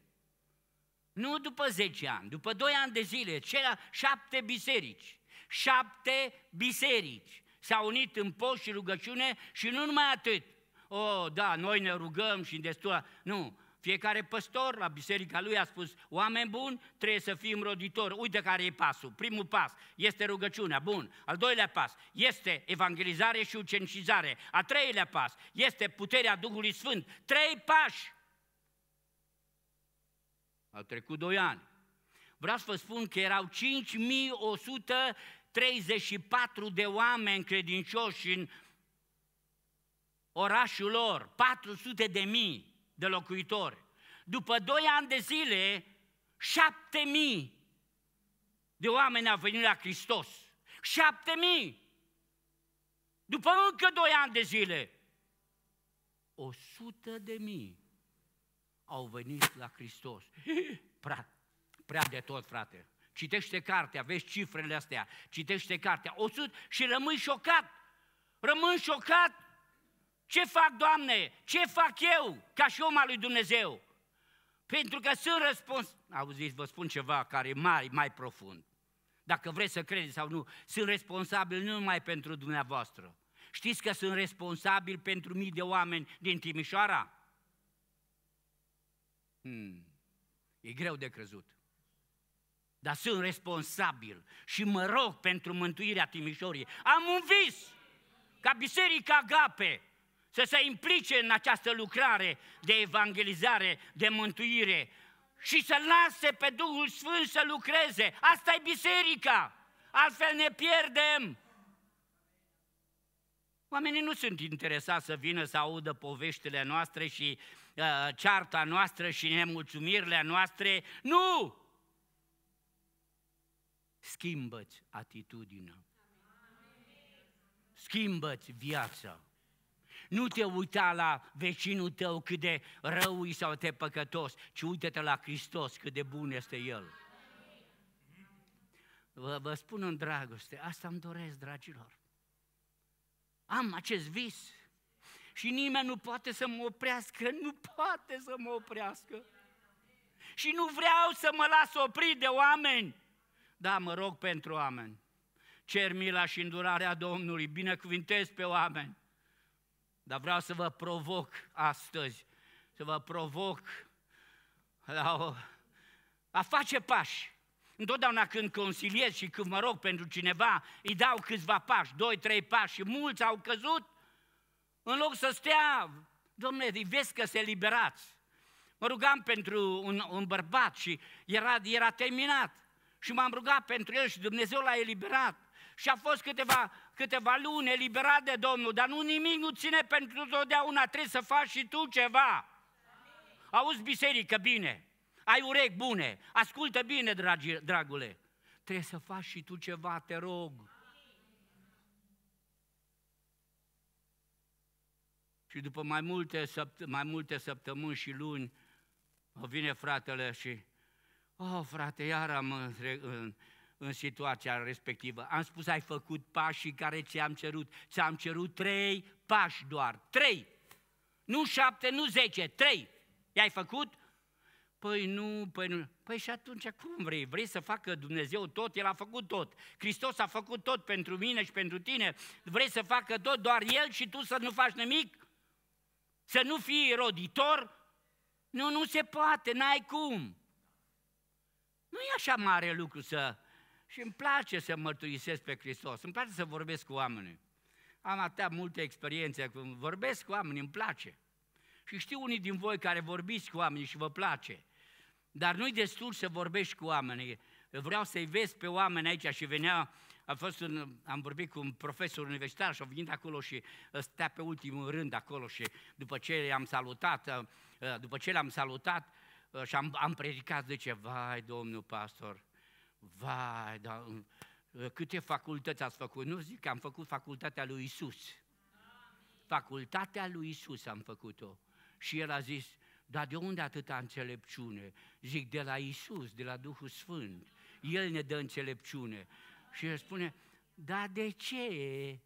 [SPEAKER 1] nu după 10 ani, după 2 ani de zile, cele șapte biserici, șapte biserici s-au unit în post și rugăciune și nu numai atât. O, oh, da, noi ne rugăm și destul. Nu, fiecare păstor la biserica lui a spus, oameni buni, trebuie să fim roditori. Uite care e pasul. Primul pas este rugăciunea, bun. Al doilea pas este evangelizare și ucenicizare. A treilea pas este puterea Duhului Sfânt. Trei pași. Au trecut doi ani. Vreau să vă spun că erau 5134 de oameni credincioși în orașul lor, 400 de mii de locuitori. După doi ani de zile, șapte mii de oameni au venit la Hristos. mii. După încă doi ani de zile, o sută de mii au venit la Hristos. <laughs> Prea, prea de tot, frate. Citește cartea, vezi cifrele astea, citește cartea, sută și rămâi șocat. Rămân șocat ce fac, Doamne? Ce fac eu ca și om al lui Dumnezeu? Pentru că sunt răspuns... Auziți, vă spun ceva care e mai, mai profund. Dacă vreți să credeți sau nu, sunt responsabil nu numai pentru dumneavoastră. Știți că sunt responsabil pentru mii de oameni din Timișoara? Hmm. E greu de crezut. Dar sunt responsabil și mă rog pentru mântuirea Timișorii. Am un vis! Ca biserica Agape, să se implice în această lucrare de evangelizare, de mântuire și să lase pe Duhul Sfânt să lucreze. Asta e biserica, altfel ne pierdem. Oamenii nu sunt interesați să vină să audă poveștile noastre și uh, cearta noastră și nemulțumirile noastre. Nu! Schimbă-ți atitudinea. Schimbă-ți viața. Nu te uita la vecinul tău cât de rău sau te păcătos, ci uită-te la Hristos cât de bun este El. Vă, vă spun în dragoste, asta îmi doresc, dragilor. Am acest vis și nimeni nu poate să mă oprească, nu poate să mă oprească. Și nu vreau să mă las oprit de oameni. Da, mă rog pentru oameni. Cer mila și îndurarea Domnului, binecuvintez pe oameni. Dar vreau să vă provoc astăzi, să vă provoc la o, a face pași. Întotdeauna când consiliez și când mă rog pentru cineva, îi dau câțiva pași, doi, trei pași și mulți au căzut, în loc să stea, domnule, vezi că se liberați. Mă rugam pentru un, un bărbat și era, era terminat. Și m-am rugat pentru el și Dumnezeu l-a eliberat și a fost câteva, câteva luni eliberat de Domnul, dar nu nimic nu ține pentru totdeauna, trebuie să faci și tu ceva. Auzi biserică bine, ai urechi bune, ascultă bine, dragi, dragule. Trebuie să faci și tu ceva, te rog. Și după mai multe, săpt- mai multe săptămâni și luni, vine fratele și, oh frate, iar am în situația respectivă. Am spus, ai făcut pașii care ți-am cerut. Ți-am cerut trei pași doar, trei. Nu șapte, nu zece, trei. I-ai făcut? Păi nu, păi nu. Păi și atunci cum vrei? Vrei să facă Dumnezeu tot? El a făcut tot. Hristos a făcut tot pentru mine și pentru tine. Vrei să facă tot doar El și tu să nu faci nimic? Să nu fii roditor? Nu, nu se poate, n-ai cum. Nu e așa mare lucru să și îmi place să mărturisesc pe Hristos, îmi place să vorbesc cu oamenii. Am atâtea multe experiențe, când vorbesc cu oamenii, îmi place. Și știu unii din voi care vorbiți cu oamenii și vă place. Dar nu-i destul să vorbești cu oamenii. Vreau să-i vezi pe oameni aici și venea, a fost un, am vorbit cu un profesor universitar și a venit acolo și stea pe ultimul rând acolo și după ce l am salutat, după ce l-am salutat și am, am predicat, zice, vai domnul pastor, Vai, dar uh, câte facultăți ați făcut? Nu zic că am făcut facultatea lui Isus. Facultatea lui Isus am făcut-o. Și el a zis, dar de unde atâta înțelepciune? Zic, de la Isus, de la Duhul Sfânt. El ne dă înțelepciune. Și el spune, dar de ce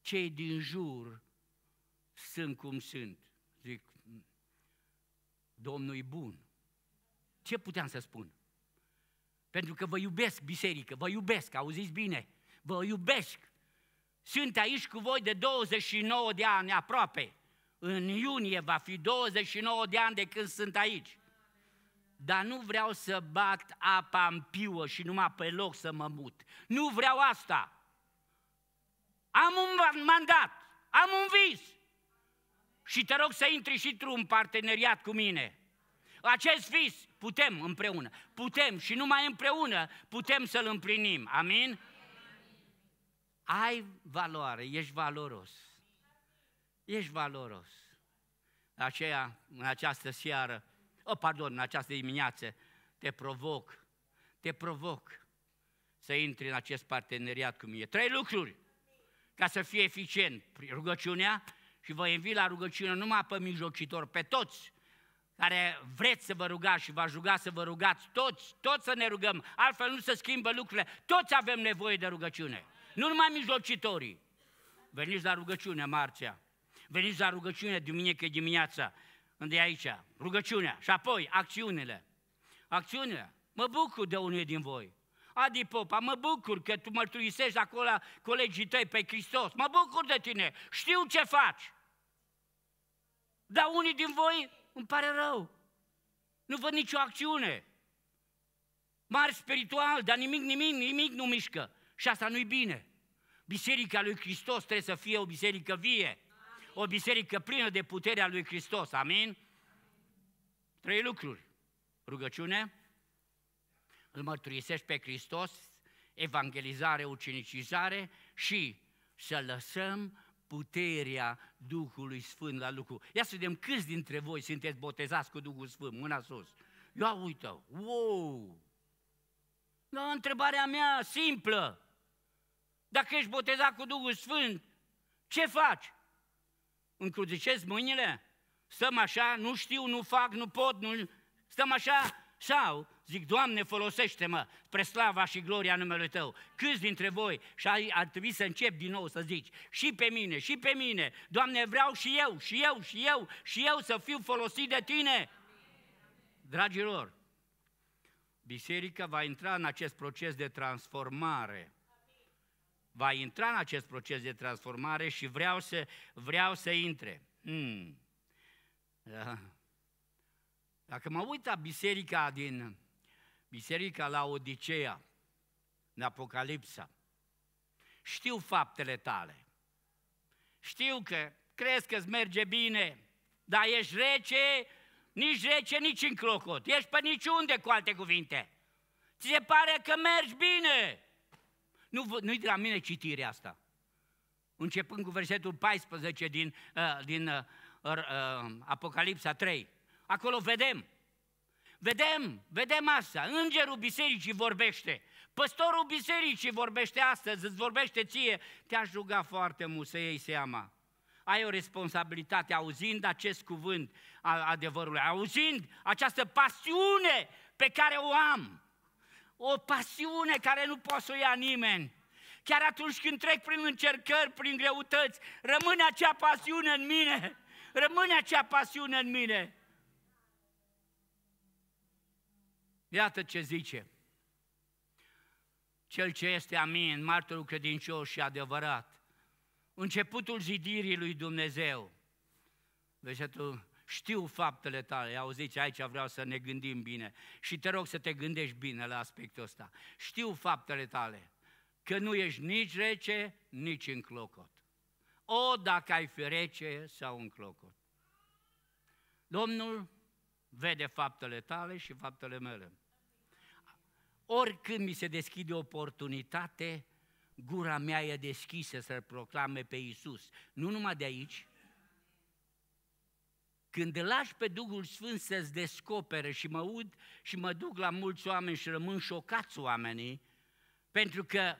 [SPEAKER 1] cei din jur sunt cum sunt? Zic, mm, Domnul e bun. Ce puteam să spun? Pentru că vă iubesc, biserică, vă iubesc, auziți bine, vă iubesc. Sunt aici cu voi de 29 de ani aproape. În iunie va fi 29 de ani de când sunt aici. Dar nu vreau să bat apa în piuă și numai pe loc să mă mut. Nu vreau asta. Am un mandat, am un vis. Și te rog să intri și tu în parteneriat cu mine. Acest vis putem împreună, putem și numai împreună putem să-l împlinim. Amin? Ai valoare, ești valoros. Ești valoros. Aceea, în această seară, o, oh, pardon, în această dimineață, te provoc, te provoc să intri în acest parteneriat cu mine. Trei lucruri ca să fie eficient. Rugăciunea și vă invit la rugăciune numai pe mijlocitor, pe toți care vreți să vă rugați și vă aș ruga să vă rugați toți, toți să ne rugăm, altfel nu se schimbă lucrurile, toți avem nevoie de rugăciune, nu numai mijlocitorii. Veniți la rugăciune marțea, veniți la rugăciune duminică dimineața, unde e aici, rugăciunea și apoi acțiunile. Acțiunile, mă bucur de unul din voi. Adi Popa, mă bucur că tu mărturisești acolo colegii tăi pe Hristos, mă bucur de tine, știu ce faci. Dar unii din voi îmi pare rău. Nu văd nicio acțiune. Mari spiritual, dar nimic, nimic, nimic nu mișcă. Și asta nu-i bine. Biserica lui Hristos trebuie să fie o biserică vie. O biserică plină de puterea lui Hristos. Amin? Trei lucruri. Rugăciune, îl mărturisești pe Hristos, evangelizare, ucenicizare și să lăsăm puterea Duhului Sfânt la lucru. Ia să vedem câți dintre voi sunteți botezați cu Duhul Sfânt, mâna sus. Ia uită, wow! La întrebarea mea simplă, dacă ești botezat cu Duhul Sfânt, ce faci? Încrucișezi mâinile? Stăm așa, nu știu, nu fac, nu pot, nu... Stăm așa? Sau Zic, Doamne, folosește-mă spre slava și gloria numelui Tău. Câți dintre voi, și ar trebui să încep din nou să zici, și pe mine, și pe mine, Doamne, vreau și eu, și eu, și eu, și eu să fiu folosit de Tine. Dragilor, biserica va intra în acest proces de transformare va intra în acest proces de transformare și vreau să, vreau să intre. Hmm. Da. Dacă mă uit la biserica din biserica la Odiceea, în Apocalipsa, știu faptele tale, știu că crezi că îți merge bine, dar ești rece, nici rece, nici în clocot, ești pe niciunde cu alte cuvinte. Ți se pare că mergi bine. Nu, nu-i de la mine citirea asta. Începând cu versetul 14 din, uh, din uh, uh, Apocalipsa 3. Acolo vedem Vedem, vedem asta. Îngerul bisericii vorbește. Păstorul bisericii vorbește astăzi, îți vorbește ție. Te-aș ruga foarte mult să iei seama. Ai o responsabilitate auzind acest cuvânt al adevărului, auzind această pasiune pe care o am. O pasiune care nu poate să o ia nimeni. Chiar atunci când trec prin încercări, prin greutăți, rămâne acea pasiune în mine. Rămâne acea pasiune în mine. Iată ce zice. Cel ce este amin, martorul credincios și adevărat, începutul zidirii lui Dumnezeu. Versetul, știu faptele tale, auziți, aici vreau să ne gândim bine și te rog să te gândești bine la aspectul ăsta. Știu faptele tale, că nu ești nici rece, nici în clocot. O, dacă ai fi rece sau în clocot. Domnul vede faptele tale și faptele mele. Oricând mi se deschide oportunitate, gura mea e deschisă să proclame pe Iisus. Nu numai de aici, când îl lași pe Duhul Sfânt să-ți descopere și mă ud și mă duc la mulți oameni și rămân șocați oamenii, pentru că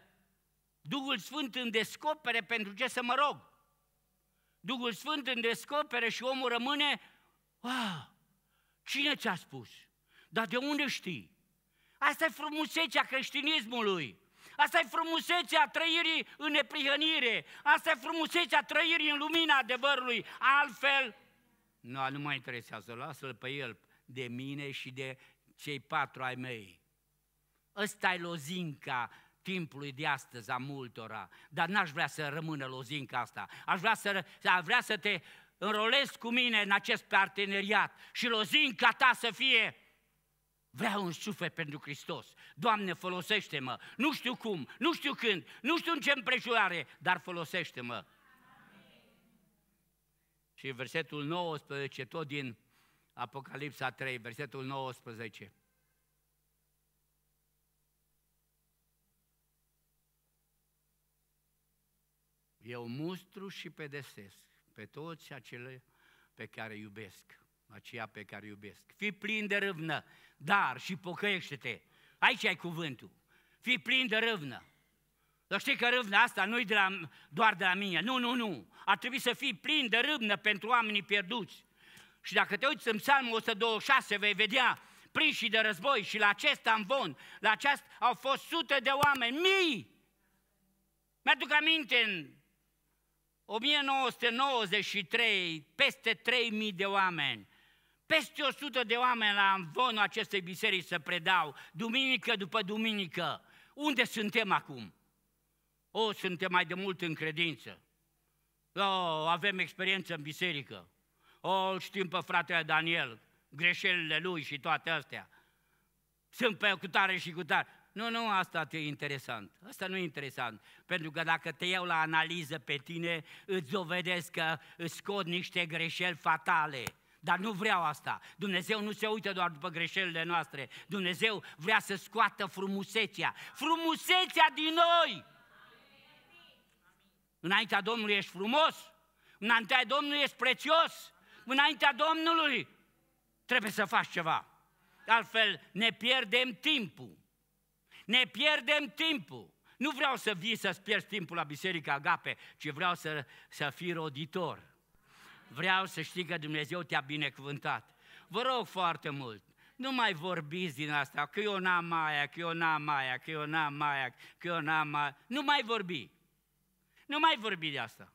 [SPEAKER 1] Duhul Sfânt îmi descopere pentru ce să mă rog. Duhul Sfânt îmi descopere și omul rămâne, wow, cine ți-a spus? Dar de unde știi? Asta e frumusețea creștinismului. Asta e frumusețea trăirii în neprihănire. Asta e frumusețea trăirii în lumina adevărului. Altfel, nu, nu mai interesează, lasă-l pe el de mine și de cei patru ai mei. Ăsta e lozinca timpului de astăzi a multora, dar n-aș vrea să rămână lozinca asta. Aș vrea să, aș vrea să te înrolezi cu mine în acest parteneriat și lozinca ta să fie Vreau un suflet pentru Hristos. Doamne, folosește-mă. Nu știu cum, nu știu când, nu știu în ce împrejurare, dar folosește-mă. Amin. Și versetul 19, tot din Apocalipsa 3, versetul 19. Eu mustru și pedesesc pe toți acele pe care iubesc aceea pe care iubesc. Fii plin de râvnă, dar și pocăiește-te. Aici ai cuvântul. Fii plin de râvnă. Dar știi că râvna asta nu-i de la, doar de la mine. Nu, nu, nu. Ar trebui să fii plin de râvnă pentru oamenii pierduți. Și dacă te uiți în psalmul 126, vei vedea prinși de război și la acest amvon, la acest au fost sute de oameni, mii. Mi-aduc aminte în 1993, peste 3000 de oameni peste 100 de oameni la amvonul acestei biserici să predau, duminică după duminică. Unde suntem acum? O, suntem mai de mult în credință. O, avem experiență în biserică. O, știm pe fratele Daniel, greșelile lui și toate astea. Sunt pe tare și tare. Nu, nu, asta e interesant. Asta nu e interesant. Pentru că dacă te iau la analiză pe tine, îți dovedesc că îți scot niște greșeli fatale. Dar nu vreau asta. Dumnezeu nu se uită doar după greșelile noastre. Dumnezeu vrea să scoată frumusețea. Frumusețea din noi! Înaintea Domnului ești frumos, înaintea Domnului ești prețios, înaintea Domnului trebuie să faci ceva. Altfel ne pierdem timpul. Ne pierdem timpul. Nu vreau să vii să-ți pierzi timpul la Biserica Agape, ci vreau să, să fii roditor. Vreau să știi că Dumnezeu te-a binecuvântat. Vă rog foarte mult, nu mai vorbiți din asta, că eu n-am aia, că eu n-am aia, că eu n-am aia, că eu n-am aia. Nu mai vorbi. Nu mai vorbi de asta.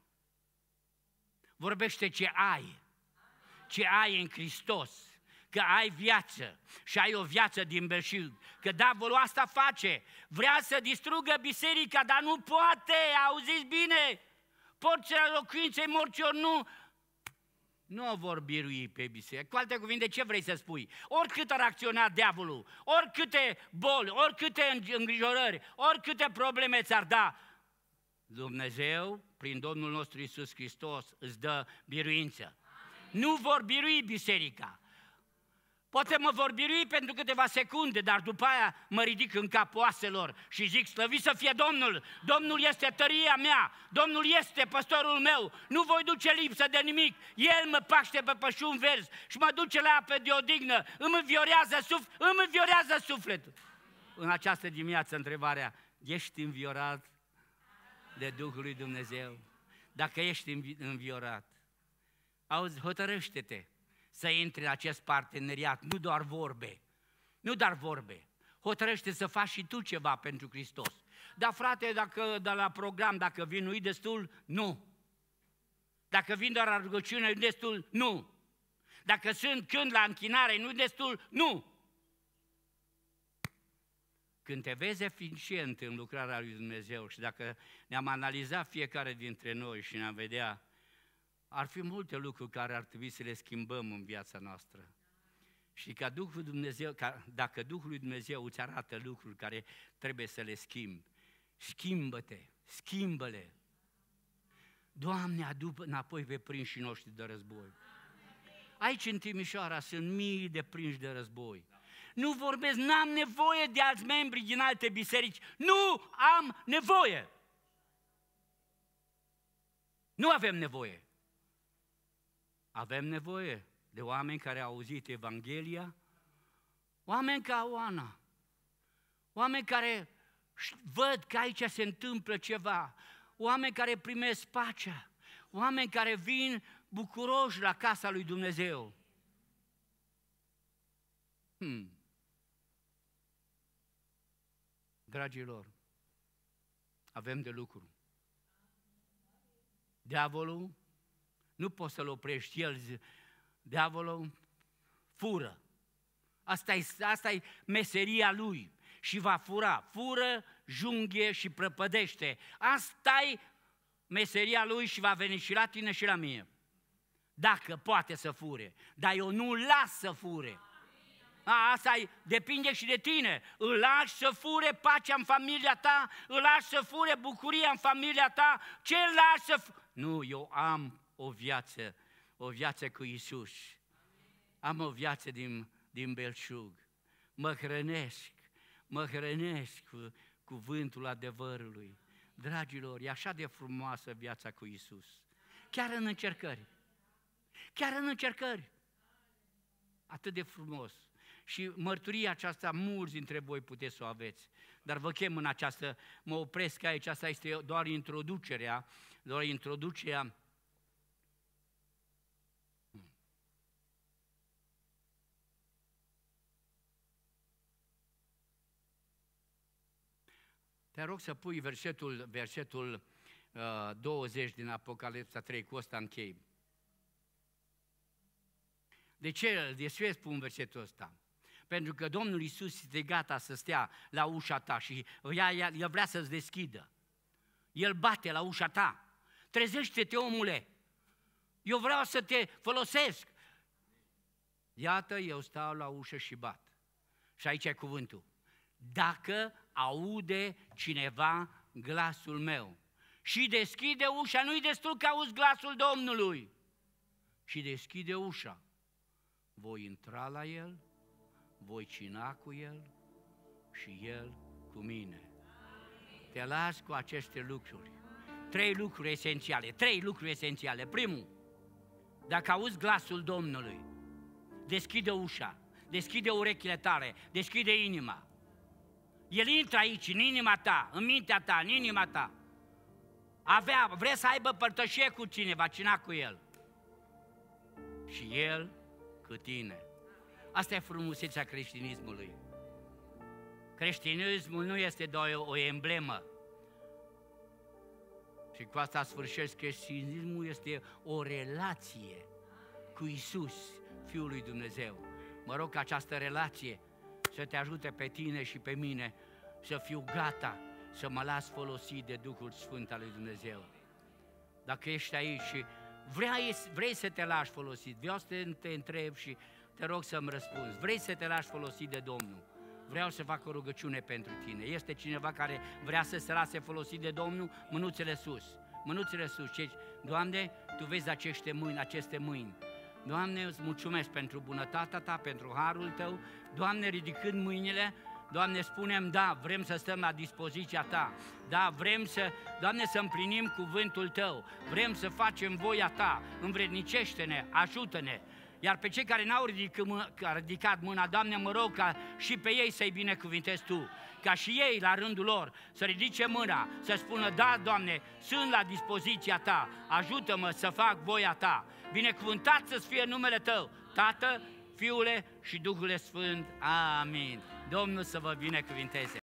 [SPEAKER 1] Vorbește ce ai, ce ai în Hristos că ai viață și ai o viață din belșug. Că diavolul asta face. Vrea să distrugă biserica, dar nu poate, auziți bine? Porțile locuinței morților nu nu o vor birui pe biserică. Cu alte cuvinte, ce vrei să spui? Oricât ar acționa diavolul, oricâte boli, oricâte îngrijorări, oricâte probleme ți-ar da, Dumnezeu, prin Domnul nostru Isus Hristos, îți dă biruință. Amin. Nu vor birui biserica. Poate mă vor birui pentru câteva secunde, dar după aia mă ridic în cap oaselor și zic, slăvi să fie Domnul, Domnul este tăria mea, Domnul este păstorul meu, nu voi duce lipsă de nimic, El mă paște pe pășun verzi și mă duce la apă de odignă, îmi înviorează, suf- îmi înviorează sufletul. În această dimineață întrebarea, ești înviorat de Duhul lui Dumnezeu? Dacă ești înviorat, auzi, hotărăște-te, să intri în acest parteneriat, nu doar vorbe, nu doar vorbe. Hotărăște să faci și tu ceva pentru Hristos. Dar frate, dacă de la program, dacă vin nu destul, nu. Dacă vin doar la rugăciune, nu destul, nu. Dacă sunt când la închinare, nu destul, nu. Când te vezi eficient în lucrarea lui Dumnezeu și dacă ne-am analizat fiecare dintre noi și ne-am vedea ar fi multe lucruri care ar trebui să le schimbăm în viața noastră. Și ca Duhul Dumnezeu, ca, dacă Duhul lui Dumnezeu îți arată lucruri care trebuie să le schimbi, schimbă-te, schimbă-le. Doamne, adu înapoi pe prinși noștri de război. Aici în Timișoara sunt mii de prinși de război. Nu vorbesc, n-am nevoie de alți membri din alte biserici. Nu am nevoie. Nu avem nevoie. Avem nevoie de oameni care au auzit Evanghelia, oameni ca Oana, oameni care văd că aici se întâmplă ceva, oameni care primesc pacea, oameni care vin bucuroși la casa lui Dumnezeu. Hmm. Dragilor, avem de lucru. Diavolul nu poți să-l oprești, el, diavolul, fură. Asta e, asta e meseria lui și va fura. Fură, junghe și prăpădește. asta e meseria lui și va veni și la tine și la mine. Dacă poate să fure. Dar eu nu las să fure. A, asta depinde și de tine. Îl lași să fure pacea în familia ta, îl lași să fure bucuria în familia ta, ce lași să fure? Nu, eu am o viață, o viață cu Isus. Am o viață din, din belșug. Mă hrănesc, mă hrănesc cu cuvântul adevărului. Dragilor, e așa de frumoasă viața cu Isus. Chiar în încercări. Chiar în încercări. Atât de frumos. Și mărturia aceasta mulți dintre voi puteți să o aveți. Dar vă chem în această, mă opresc aici, asta este doar introducerea, doar introducerea Te rog să pui versetul, versetul uh, 20 din Apocalipsa 3, cu ăsta închei. De ce, de ce spun versetul ăsta? Pentru că Domnul Isus este gata să stea la ușa ta și ea, ea, el vrea să-ți deschidă. El bate la ușa ta. Trezește-te, omule! Eu vreau să te folosesc! Iată, eu stau la ușă și bat. Și aici e cuvântul. Dacă aude cineva glasul meu. Și deschide ușa, nu-i destul că auzi glasul Domnului. Și deschide ușa. Voi intra la el, voi cina cu el și el cu mine. Te las cu aceste lucruri. Trei lucruri esențiale, trei lucruri esențiale. Primul, dacă auzi glasul Domnului, deschide ușa, deschide urechile tare, deschide inima. El intră aici, în inima ta, în mintea ta, în inima ta. Avea, vrea să aibă părtășie cu cineva, vacina cu el. Și el cu tine. Asta e frumusețea creștinismului. Creștinismul nu este doar o emblemă. Și cu asta sfârșesc, creștinismul este o relație cu Isus, Fiul lui Dumnezeu. Mă rog ca această relație să te ajute pe tine și pe mine să fiu gata să mă las folosit de Duhul Sfânt al lui Dumnezeu. Dacă ești aici și vrei, vrei să te lași folosit, vreau să te, te întreb și te rog să-mi răspunzi. Vrei să te lași folosit de Domnul? Vreau să fac o rugăciune pentru tine. Este cineva care vrea să se lase folosit de Domnul? Mânuțele sus. Mânuțele sus. Ceci, Doamne, Tu vezi aceste mâini, aceste mâini. Doamne, îți mulțumesc pentru bunătatea Ta, pentru harul Tău. Doamne, ridicând mâinile, Doamne, spunem, da, vrem să stăm la dispoziția Ta, da, vrem să, Doamne, să împlinim cuvântul Tău, vrem să facem voia Ta, învrednicește-ne, ajută-ne. Iar pe cei care n-au ridicat, mâna, Doamne, mă rog ca și pe ei să-i binecuvintezi Tu, ca și ei, la rândul lor, să ridice mâna, să spună, da, Doamne, sunt la dispoziția Ta, ajută-mă să fac voia Ta. Binecuvântat să-ți fie numele Tău, Tată, Fiule și Duhul Sfânt. Amin. Domnul să vă binecuvinteze!